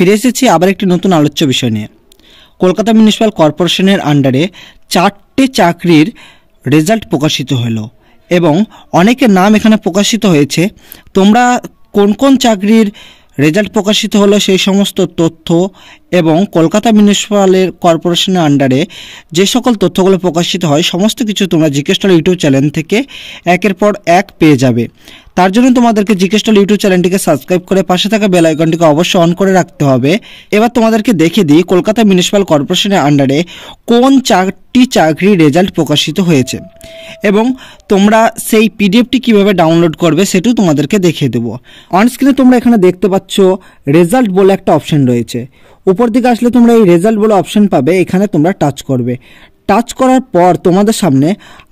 ফিরে এসেছি আবার একটি নতুন আলোচ্য বিষয় নিয়ে কলকাতা মিউনিসিপ্যাল কর্পোরেশনের আন্ডারে চারটে চাকরির রেজাল্ট প্রকাশিত হলো এবং অনেকের নাম এখানে প্রকাশিত হয়েছে তোমরা কোন কোন চাকরির রেজাল্ট প্রকাশিত হলো সেই সমস্ত তথ্য এবং কলকাতা মিউনিসিপাল কর্পোরেশনের আন্ডারে যে সকল তথ্যগুলো প্রকাশিত হয় সমস্ত কিছু তোমরা জিকেস্টল ইউটিউব চ্যানেল থেকে একের পর এক পেয়ে যাবে তার জন্য তোমাদেরকে জিকেস্টল ইউটিউব চ্যানেলটিকে সাবস্ক্রাইব করে পাশে থাকা বেল আইকনটিকে অবশ্যই অন করে রাখতে হবে এবার তোমাদেরকে দেখে দিই কলকাতা মিউনিসিপাল কর্পোরেশনের আন্ডারে কোন চারটি চাকরির রেজাল্ট প্রকাশিত হয়েছে এবং তোমরা সেই পিডিএফটি কিভাবে ডাউনলোড করবে সেটিও তোমাদেরকে দেখিয়ে দেবো অনস্ক্রিনে তোমরা এখানে দেখতে পাচ্ছ রেজাল্ট বলে একটা অপশন রয়েছে উপর দিকে আসলে তোমরা এই রেজাল্ট বলে অপশন পাবে এখানে তোমরা টাচ করবে টাচ করার পর তোমাদের সামনে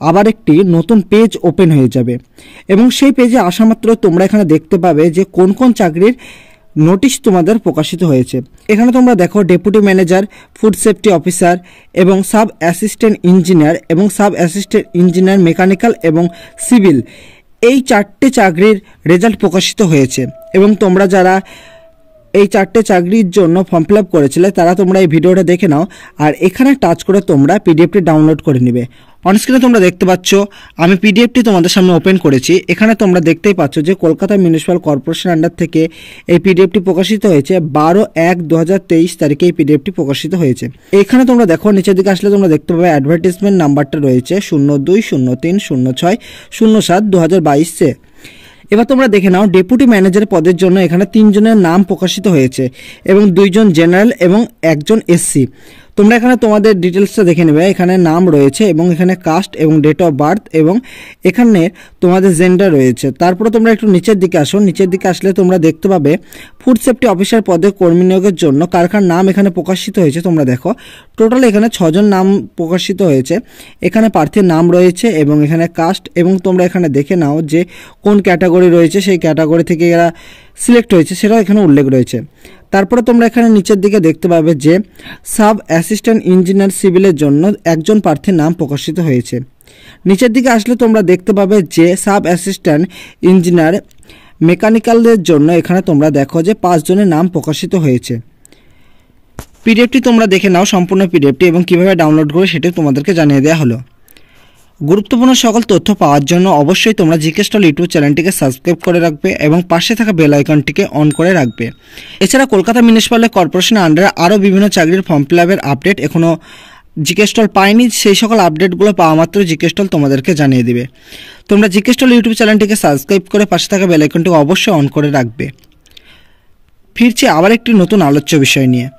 আবার একটি নতুন পেজ ওপেন হয়ে যাবে এবং সেই পেজে আসা মাত্র তোমরা এখানে দেখতে পাবে যে কোন কোন চাকরির নোটিশ তোমাদের প্রকাশিত হয়েছে এখানে তোমরা দেখো deputy manager food safety officer এবং সাব অ্যাসিস্ট্যান্ট ইঞ্জিনিয়ার এবং সাব অ্যাসিস্ট্যান্ট ইঞ্জিনিয়ার মেকানিক্যাল এবং সিভিল এই চারটে চাকরির রেজাল্ট প্রকাশিত হয়েছে এবং তোমরা যারা এই চারটে চাকরির জন্য ফর্ম ফিল আপ করেছিলে তারা তোমরা এই ভিডিওটা দেখে নাও আর এখানে টাচ করে তোমরা পিডিএফটি ডাউনলোড করে নিবে অনস্ক্রিনে তোমরা দেখতে পাচ্ছ আমি পিডিএফটি তোমাদের সামনে ওপেন করেছি এখানে তোমরা দেখতেই পাচ্ছ যে কলকাতা মিউনিসিপ্যাল কর্পোরেশন আন্ডার থেকে এই পিডিএফটি প্রকাশিত হয়েছে বারো এক দু তারিখে এই পিডিএফটি প্রকাশিত হয়েছে এখানে তোমরা দেখো নিচের দিকে আসলে তোমরা দেখতে পাবে অ্যাডভার্টিসমেন্ট নাম্বারটা রয়েছে শূন্য দুই শূন্য তিন শূন্য ছয় শূন্য সাত দু হাজার বাইশে এবার তোমরা দেখে নাও ডেপুটি ম্যানেজার পদের জন্য এখানে তিনজনের নাম প্রকাশিত হয়েছে এবং দুইজন জেনারেল এবং একজন এসসি তোমরা এখানে তোমাদের ডিটেলসটা দেখে নেবে এখানে নাম রয়েছে এবং এখানে কাস্ট এবং ডেট অফ বার্থ এবং এখানে তোমাদের জেন্ডার রয়েছে তারপরে তোমরা একটু নিচের দিকে আসো নিচের দিকে আসলে তোমরা দেখতে পাবে ফুড সেফটি অফিসার পদে কর্মী নিয়োগের জন্য কারখার নাম এখানে প্রকাশিত হয়েছে তোমরা দেখো টোটাল এখানে ছজন নাম প্রকাশিত হয়েছে এখানে প্রার্থীর নাম রয়েছে এবং এখানে কাস্ট এবং তোমরা এখানে দেখে নাও যে কোন ক্যাটাগরি রয়েছে সেই ক্যাটাগরি থেকে এরা সিলেক্ট হয়েছে সেটাও এখানে উল্লেখ রয়েছে তারপরে তোমরা এখানে নিচের দিকে দেখতে পাবে যে সাব অ্যাসিস্ট্যান্ট ইঞ্জিনিয়ার সিভিলের জন্য একজন প্রার্থীর নাম প্রকাশিত হয়েছে নিচের দিকে আসলে তোমরা দেখতে পাবে যে সাব অ্যাসিস্ট্যান্ট ইঞ্জিনিয়ার মেকানিক্যালদের জন্য এখানে তোমরা দেখো যে পাঁচজনের নাম প্রকাশিত হয়েছে পিডিএফটি তোমরা দেখে নাও সম্পূর্ণ পিডিএফটি এবং কীভাবে ডাউনলোড করে সেটি তোমাদেরকে জানিয়ে দেওয়া হলো গুরুত্বপূর্ণ সকল তথ্য পাওয়ার জন্য অবশ্যই তোমরা জিকেস্টল ইউটিউব চ্যানেলটিকে সাবস্ক্রাইব করে রাখবে এবং পাশে থাকা বেল আইকনটিকে অন করে রাখবে এছাড়া কলকাতা মিউনিসিপ্যাল কর্পোরেশনের আন্ডারে আরও বিভিন্ন চাকরির ফর্ম ফিল আপের আপডেট এখনও জিকেস্টল পাইনি সেই সকল আপডেটগুলো পাওয়া মাত্র জিকেস্টল তোমাদেরকে জানিয়ে দেবে তোমরা জিকেস্টল ইউটিউব চ্যানেলটিকে সাবস্ক্রাইব করে পাশে থাকা বেল আইকনটিকে অবশ্যই অন করে রাখবে ফিরছি আবার একটি নতুন আলোচ্য বিষয় নিয়ে